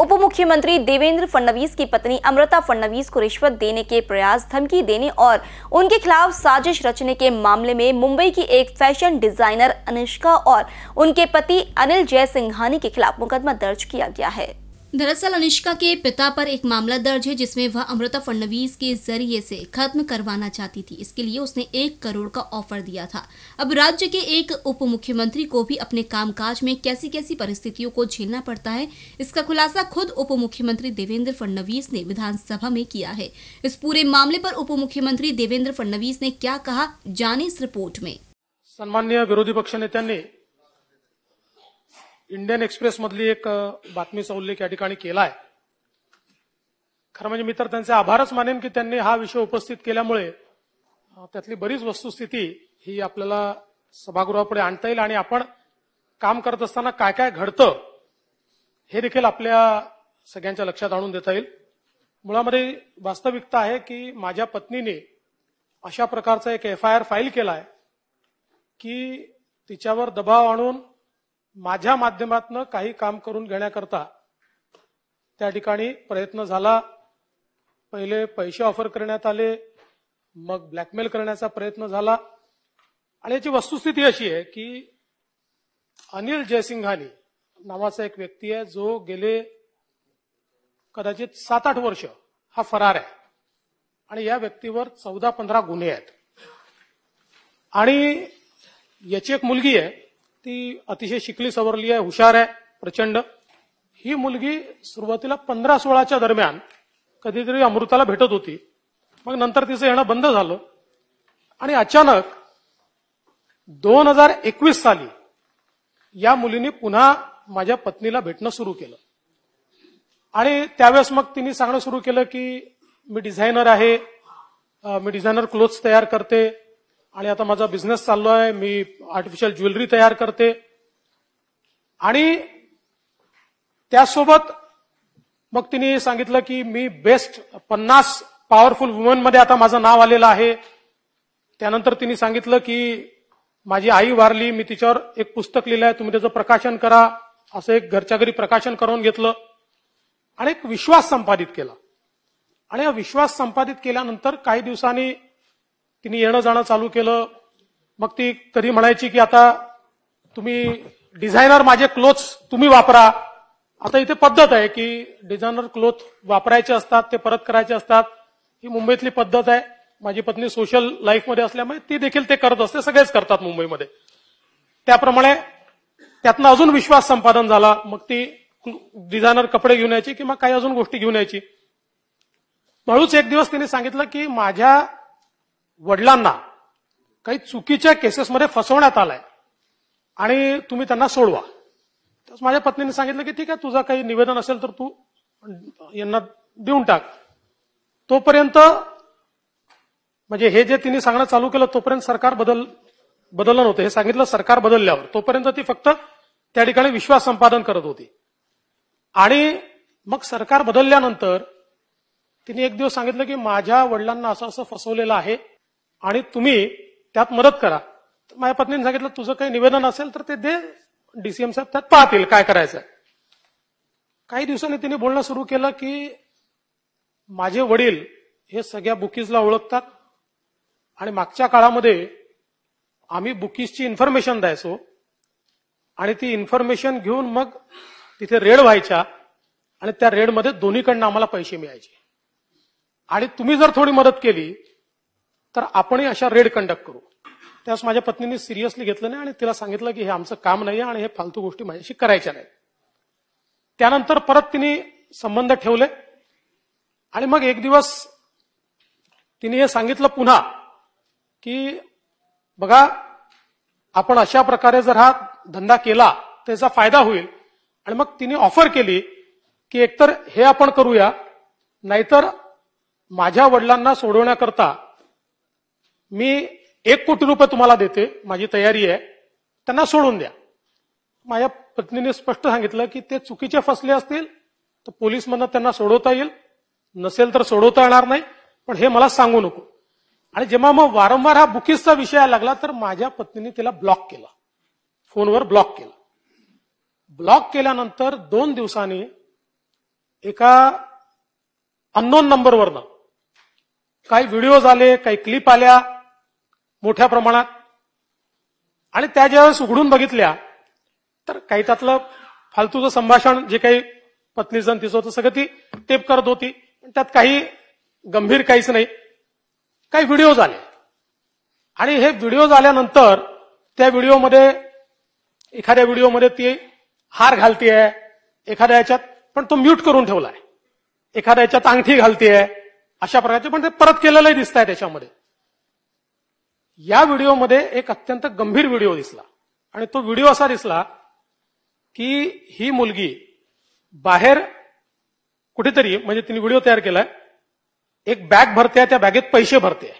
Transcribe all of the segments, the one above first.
उप मुख्यमंत्री देवेंद्र फडणवीस की पत्नी अमृता फडणवीस को रिश्वत देने के प्रयास धमकी देने और उनके खिलाफ साजिश रचने के मामले में मुंबई की एक फैशन डिजाइनर अनुष्का और उनके पति अनिल जय सिंघानी के खिलाफ मुकदमा दर्ज किया गया है दरअसल अनुष्का के पिता पर एक मामला दर्ज है जिसमें वह अमृता फडणवीस के जरिए से खत्म करवाना चाहती थी इसके लिए उसने एक करोड़ का ऑफर दिया था अब राज्य के एक उप मुख्यमंत्री को भी अपने कामकाज में कैसी कैसी परिस्थितियों को झेलना पड़ता है इसका खुलासा खुद उप मुख्यमंत्री देवेंद्र फडणवीस ने विधानसभा में किया है इस पूरे मामले पर उप मुख्यमंत्री देवेंद्र फडणवीस ने क्या कहा जाने इस रिपोर्ट में सन्मान्य विरोधी पक्ष ने इंडियन एक्सप्रेस मधली एक बातमीचा उल्लेख या ठिकाणी केला आहे खरं म्हणजे मी तर त्यांचे आभारच मानेन की त्यांनी हा विषय उपस्थित केल्यामुळे त्यातली बरीच वस्तुस्थिती ही आपल्याला सभागृहापुढे आणता येईल आणि आपण काम करत असताना काय काय घडतं हे देखील आपल्या सगळ्यांच्या लक्षात आणून देता येईल मुळामध्ये वास्तविकता आहे की माझ्या पत्नीने अशा प्रकारचा एक एफ आय आर फाईल केला आहे की तिच्यावर दबाव आणून माझ्या माध्यमातनं काही काम करून घेण्याकरता त्या ठिकाणी प्रयत्न झाला पहिले पैसे ऑफर करण्यात आले मग ब्लॅकमेल करण्याचा प्रयत्न झाला आणि याची वस्तुस्थिती अशी आहे की अनिल जयसिंघानी नावाचा एक व्यक्ती आहे जो गेले कदाचित सात आठ वर्ष हा फरार आहे आणि या व्यक्तीवर चौदा पंधरा गुन्हे आहेत आणि याची एक मुलगी आहे ती अतिशय शिकली सवरली आहे हुशार आहे प्रचंड ही मुलगी सुरुवातीला पंधरा सोळाच्या दरम्यान कधीतरी अमृताला भेटत होती मग नंतर तिचं येणं बंद झालं आणि अचानक दोन हजार एकवीस साली या मुलीने पुन्हा माझ्या पत्नीला भेटणं सुरू केलं आणि त्यावेळेस मग तिने सांगणं सुरू केलं की मी डिझायनर आहे मी डिझायनर क्लोथ्स तयार करते आणि आता माझा बिझनेस चाललो आहे मी आर्टिफिशियल ज्वेलरी तयार करते आणि त्यासोबत मग तिने सांगितलं की मी बेस्ट पन्नास पॉवरफुल वुमन मध्ये आता माझं नाव आलेलं आहे त्यानंतर तिने सांगितलं की माझी आई वारली मी तिच्यावर एक पुस्तक लिहिलं आहे तुम्ही त्याचं प्रकाशन करा असं एक घरच्या घरी प्रकाशन करून घेतलं आणि एक विश्वास संपादित केला आणि हा विश्वास संपादित केल्यानंतर काही दिवसांनी तिने येणं जाणं चालू केलं मग ती कधी म्हणायची की आता तुम्ही डिझायनर माझे क्लोथ तुम्ही वापरा आता इथे पद्धत आहे की डिझायनर क्लोथ वापरायचे असतात ते परत करायचे असतात ही मुंबईतली पद्धत आहे माझी पत्नी सोशल लाईफमध्ये असल्यामुळे ती देखील ते करत असते सगळेच करतात मुंबईमध्ये त्याप्रमाणे त्यातनं अजून विश्वास संपादन झाला मग ती डिझायनर कपडे घेऊन यायची किंवा काही अजून गोष्टी घेऊन यायची हळूच एक दिवस तिने सांगितलं की माझ्या वडिलांना काही चुकीच्या केसेसमध्ये फसवण्यात आलाय आणि तुम्ही त्यांना सोडवा तर माझ्या पत्नीने सांगितलं की ठीक आहे तुझं काही निवेदन असेल तर तू यांना देऊन टाक तोपर्यंत म्हणजे हे जे तिने सांगणं चालू केलं तोपर्यंत सरकार बदल बदललं नव्हतं हे सांगितलं सरकार बदलल्यावर तोपर्यंत ती फक्त त्या ठिकाणी विश्वास संपादन करत होती आणि मग सरकार बदलल्यानंतर तिने एक दिवस सांगितलं की माझ्या वडिलांना असं असं फसवलेलं आहे आणि तुम्ही त्यात मदत करा माझ्या पत्नीने सांगितलं तुझं काही निवेदन असेल तर ते दे डीसीएम साहेब त्यात पाहतील काय करायचं काही दिवसांनी तिने बोलणं सुरू केलं की माझे वडील हे सगळ्या बुकीजला ओळखतात आणि मागच्या काळामध्ये आम्ही बुकीजची इन्फॉर्मेशन द्यायचो आणि ती इन्फॉर्मेशन घेऊन मग तिथे रेड व्हायच्या आणि त्या रेडमध्ये दोन्हीकडनं आम्हाला पैसे मिळायचे आणि तुम्ही जर थोडी मदत केली तर आपणही अशा रेड कंडक्ट करू त्यास माझ्या पत्नीने सिरियसली घेतलं नाही आणि तिला सांगितलं की हे आमचं काम नाही आणि हे फालतू गोष्टी माझ्याशी करायच्या नाही त्यानंतर परत तिने संबंध ठेवले आणि मग एक दिवस तिने हे सांगितलं पुन्हा की बघा आपण अशा प्रकारे जर हा धंदा केला त्याचा फायदा होईल आणि मग तिने ऑफर केली की एकतर हे आपण करूया नाहीतर माझ्या वडिलांना सोडवण्याकरता मी एक कोटी रुपये तुम्हाला देते माझी तयारी आहे त्यांना सोडून द्या माझ्या पत्नीने स्पष्ट सांगितलं की ते चुकीचे फसले असतील तर पोलीस म्हणून त्यांना सोडवता येईल नसेल तर सोडवता येणार नाही पण हे मला सांगू नको आणि जेव्हा मग वारंवार हा बुकीसचा विषय लागला तर माझ्या पत्नीने तिला ब्लॉक केला फोनवर ब्लॉक केला ब्लॉक केल्यानंतर दोन दिवसांनी एका अननोन नंबरवरनं काही व्हिडिओज आले काही क्लिप आल्या मोठ्या प्रमाणात आणि त्या ज्यावेळेस उघडून बघितल्या तर काही त्यातलं फालतूचं संभाषण जे काही पत्नीचं तिचं होतं सगळं ती टेप करत होती त्यात काही गंभीर काहीच नाही काही व्हिडिओ झाले आणि हे व्हिडिओ झाल्यानंतर त्या व्हिडिओमध्ये एखाद्या व्हिडिओमध्ये ती हार घालतीये एखाद्या याच्यात पण तो म्यूट करून ठेवलाय एखाद्या याच्यात अंगठी घालतीये अशा प्रकारचे पण ते परत केलेलंही दिसत आहे त्याच्यामध्ये या व्हिडिओमध्ये एक अत्यंत गंभीर व्हिडिओ दिसला आणि तो व्हिडिओ असा दिसला की ही मुलगी बाहेर कुठेतरी म्हणजे तिने व्हिडिओ तयार केलाय एक बॅग भरते त्या बॅगेत पैसे भरते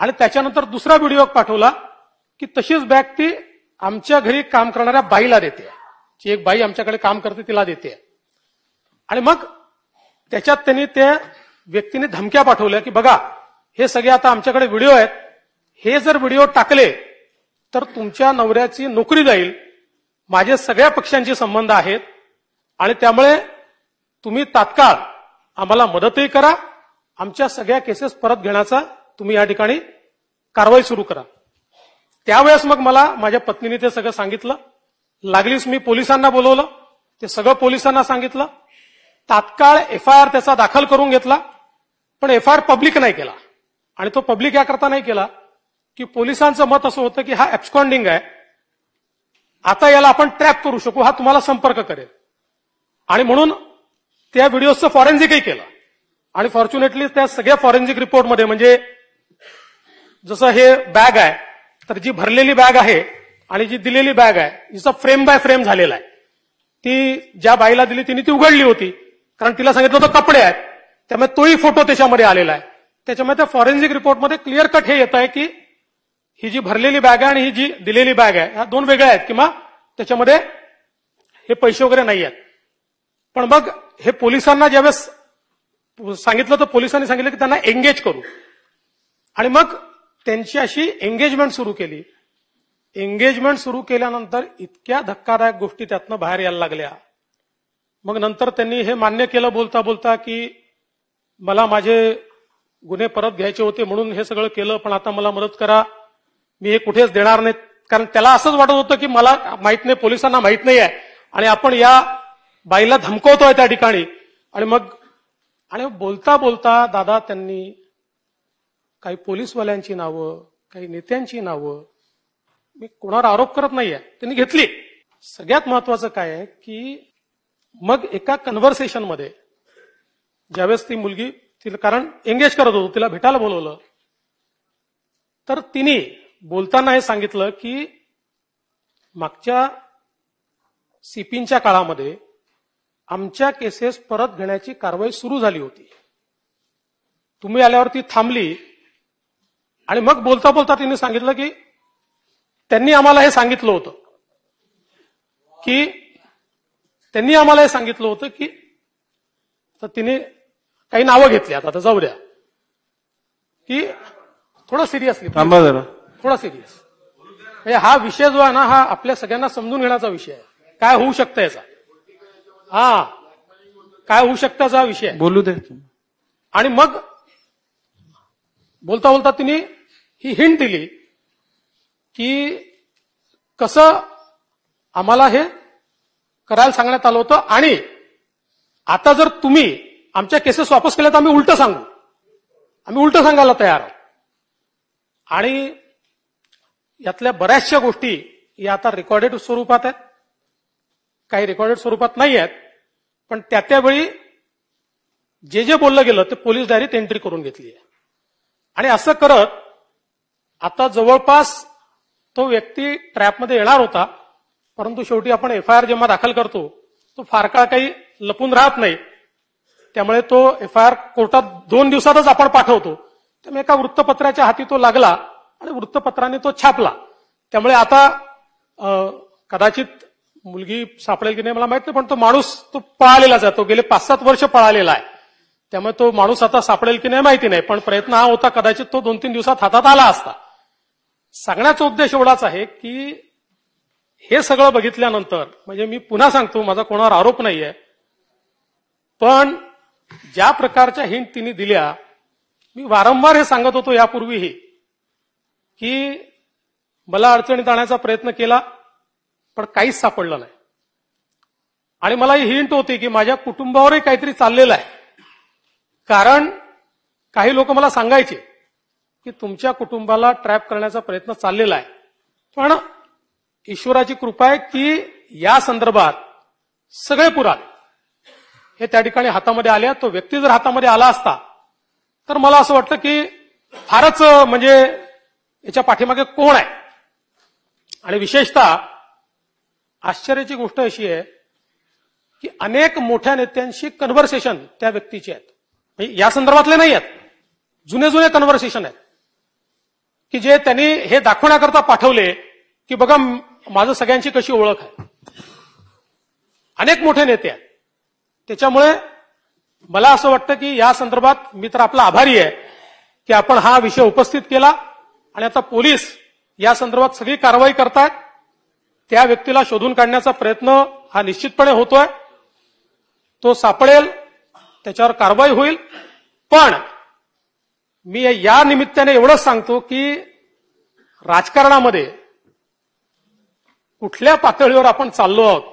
आणि त्याच्यानंतर दुसरा व्हिडिओ पाठवला की तशीच बॅग ती आमच्या घरी काम करणाऱ्या बाईला देते जी एक बाई आमच्याकडे काम करते तिला देते आणि मग त्याच्यात त्यांनी त्या व्यक्तीने धमक्या पाठवल्या की बघा हे सगळे आता आमच्याकडे व्हिडिओ आहेत हे जर व्हिडिओ टाकले तर तुमच्या नवऱ्याची नोकरी जाईल माझे सगळ्या पक्षांचे संबंध आहेत आणि त्यामुळे तुम्ही तात्काळ आम्हाला मदतही करा आमच्या सगळ्या केसेस परत घेण्याचा तुम्ही या ठिकाणी कारवाई सुरू करा त्यावेळेस मग मला माझ्या पत्नीने ते सगळं सांगितलं लागलीच मी पोलिसांना बोलवलं ते सगळं पोलिसांना सांगितलं तात्काळ एफ आय आर त्याचा दाखल करून घेतला पण एफ आय आर पब्लिक नाही केला आणि तो पब्लिक याकरता नाही केला की पोलिसांचं मत असं होतं की हा ऍबस्कॉन्डिंग आहे आता याला आपण ट्रॅप करू शकू हा तुम्हाला संपर्क करेल आणि म्हणून त्या व्हिडिओचं फॉरेन्सिकही केलं आणि फॉर्च्युनेटली त्या सगळ्या फॉरेन्सिक रिपोर्टमध्ये म्हणजे जसं हे बॅग आहे तर जी भरलेली बॅग आहे आणि जी दिलेली बॅग आहे जिचा फ्रेम बाय फ्रेम झालेला आहे ती ज्या बाईला दिली तिने ती उघडली होती कारण तिला सांगितलं होतं कपडे आहेत त्यामुळे तोही फोटो त्याच्यामध्ये आलेला आहे त्याच्यामुळे त्या फॉरेन्सिक रिपोर्टमध्ये क्लिअर कट हे येत आहे की ही जी भरलेली बॅग आहे आणि ही जी दिलेली बॅग आहे ह्या दोन वेगळ्या आहेत किंवा त्याच्यामध्ये हे पैसे वगैरे नाही आहेत पण मग हे पोलिसांना ज्यावेळेस सांगितलं तर पोलिसांनी सांगितलं की त्यांना एंगेज करू आणि मग त्यांची अशी एंगेजमेंट सुरू केली एंगेजमेंट सुरू केल्यानंतर इतक्या धक्कादायक गोष्टी त्यातनं बाहेर यायला लागल्या मग नंतर त्यांनी हे मान्य केलं बोलता बोलता की मला माझे गुन्हे परत घ्यायचे होते म्हणून हे सगळं केलं पण आता मला मदत करा मी हे कुठेच देणार नाही कारण त्याला असंच वाटत होतं की मला माहीत नाही पोलिसांना माहीत नाही आहे आणि आपण या बाईला धमकवतोय त्या ठिकाणी आणि मग आणि बोलता बोलता दादा त्यांनी काही पोलीसवाल्यांची नावं काही नेत्यांची नावं मी कोणावर आरोप करत नाहीये त्यांनी घेतली सगळ्यात महत्वाचं काय आहे की मग एका कन्व्हर्सेशनमध्ये ज्यावेळेस ती मुलगी तिला कारण एंगेज करत होतो तिला भेटायला बोलवलं तर तिने बोलताना हे सांगितलं की मागच्या सिपींच्या काळामध्ये आमच्या केसेस परत घेण्याची कारवाई सुरू झाली होती तुम्ही आल्यावर ती थांबली आणि मग बोलता बोलता तिने सांगितलं की त्यांनी आम्हाला हे सांगितलं होतं की त्यांनी आम्हाला हे सांगितलं होतं की तर तिने काही नावं घेतली आता जाऊ द्या की थोडं सिरियसली थांबा जरा थोडा सिरियस म्हणजे हा विषय जो आहे ना हा आपल्या सगळ्यांना समजून घेण्याचा विषय आहे काय होऊ शकतं याचा हा काय होऊ शकताचा विषय बोलू दे आणि मग बोलता बोलता तिने ही हिंट दिली की कसं आम्हाला हे करायला सांगण्यात आलं होतं आणि आता जर तुम्ही आमच्या केसेस वापस केल्या तर आम्ही उलट सांगू आम्ही उलट सांगायला तयार आहोत आणि यातल्या बऱ्याचशा गोष्टी या आता रेकॉर्डेड स्वरूपात आहेत काही रेकॉर्डेड स्वरूपात नाही आहेत पण त्या त्यावेळी जे जे बोललं गेलं ते पोलीस डायरीत एंट्री करून घेतली आहे आणि असं करत आता जवळपास तो व्यक्ती ट्रॅपमध्ये येणार होता परंतु शेवटी आपण एफ आय आर जेव्हा दाखल करतो तो फार काळ काही लपून राहत नाही त्यामुळे तो एफ आय आर कोर्टात दोन दिवसातच आपण पाठवतो त्यामुळे एका वृत्तपत्राच्या हाती तो लागला आणि वृत्तपत्राने तो छापला त्यामुळे आता कदाचित मुलगी सापडेल की नाही मला माहित नाही पण तो माणूस तो पळालेला जातो गेले पाच सात वर्ष पळालेला आहे त्यामुळे तो माणूस आता सापडेल की नाही माहिती नाही पण प्रयत्न हा होता कदाचित तो दोन तीन दिवसात हातात आला असता सांगण्याचा उद्देश एवढाच आहे की हे सगळं बघितल्यानंतर म्हणजे मी पुन्हा सांगतो माझा कोणावर आरोप नाहीये पण ज्या प्रकारच्या हिंट तिने दिल्या मी वारंवार हे सांगत होतो यापूर्वीही की मला अडचणीत आणायचा प्रयत्न केला पण काहीच सापडलं नाही आणि मला ही हिंट होती की माझ्या कुटुंबावरही काहीतरी चाललेलं आहे कारण काही लोक मला सांगायचे की तुमच्या कुटुंबाला ट्रॅप करण्याचा प्रयत्न चाललेला आहे पण ईश्वराची कृपा आहे की या संदर्भात सगळे पुराण हे त्या ठिकाणी हातामध्ये आले तो व्यक्ती जर हातामध्ये आला असता तर मला असं वाटतं की फारच म्हणजे याच्या पाठीमागे कोण आहे आणि विशेषतः आश्चर्याची गोष्ट अशी आहे की अनेक मोठ्या नेत्यांशी कन्व्हर्सेशन त्या व्यक्तीची आहेत म्हणजे या संदर्भातले नाही आहेत जुने जुने कन्व्हर्सेशन आहेत की जे त्यांनी हे दाखवण्याकरता पाठवले की बघा माझं सगळ्यांची कशी ओळख आहे अनेक मोठे नेते आहेत त्याच्यामुळे मला असं वाटतं की या संदर्भात मी तर आपला आभारी आहे की आपण हा विषय उपस्थित केला आणि आता पोलीस या संदर्भात सगळी कारवाई करतायत त्या व्यक्तीला शोधून काढण्याचा प्रयत्न हा निश्चितपणे होतोय तो सापडेल त्याच्यावर कारवाई होईल पण मी या निमित्ताने एवढंच सांगतो की राजकारणामध्ये कुठल्या पातळीवर आपण चाललो आहोत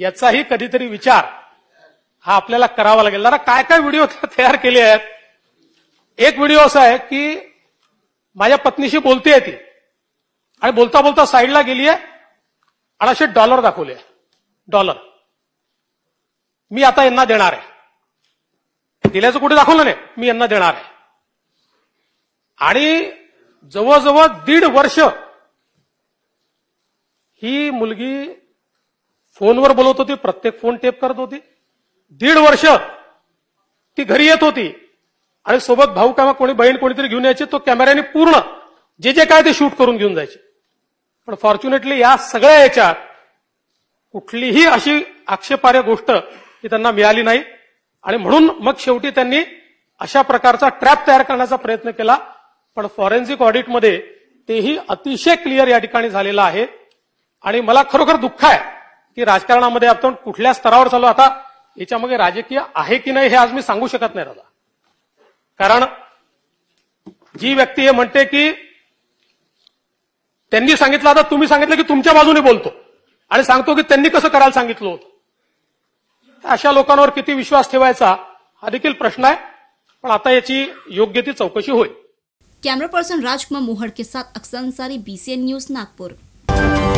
याचाही कधीतरी विचार हा आपल्याला करावा लागेल जरा काय काय व्हिडिओ तयार केले आहेत एक व्हिडिओ असा आहे की माझ्या पत्नीशी बोलतेय ती आणि बोलता बोलता साईडला गेली आणि अडाशे डॉलर दाखवले डॉलर मी आता यांना देणार आहे दिल्याचं कुठे दाखवलं नाही मी यांना देणार आहे आणि जवळजवळ दीड वर्ष ही मुलगी फोनवर बोलत होती प्रत्येक फोन टेप करत होती दीड वर्ष ती घरी येत होती आणि सोबत भाऊ कामा कोणी बहीण कोणीतरी घेऊन यायची तो कॅमेऱ्याने पूर्ण जे जे काय ते शूट करून घेऊन जायचे पण फॉर्च्युनेटली या सगळ्या याच्यात कुठलीही अशी आक्षेपार्ह गोष्ट ही त्यांना मिळाली नाही आणि म्हणून मग शेवटी त्यांनी अशा प्रकारचा ट्रॅप तयार करण्याचा प्रयत्न केला पण फॉरेन्सिक ऑडिटमध्ये तेही अतिशय क्लिअर या ठिकाणी झालेलं आहे आणि मला खरोखर दुःख आहे की राजकारणामध्ये आपण कुठल्या स्तरावर चालू आता याच्यामध्ये राजकीय आहे की नाही हे आज मी सांगू शकत नाही राजा कारण जी व्यक्ती हे म्हणते की त्यांनी सांगितलं आता तुम्ही सांगितलं की तुमच्या बाजूने बोलतो आणि सांगतो की त्यांनी कसं करायला सांगितलं होतं अशा लोकांवर किती विश्वास ठेवायचा हा देखील प्रश्न आहे पण आता याची योग्य ती चौकशी होईल कॅमेरा पर्सन राजकुमार मोहड के साथ अक्सर बीसीएन न्यूज नागपूर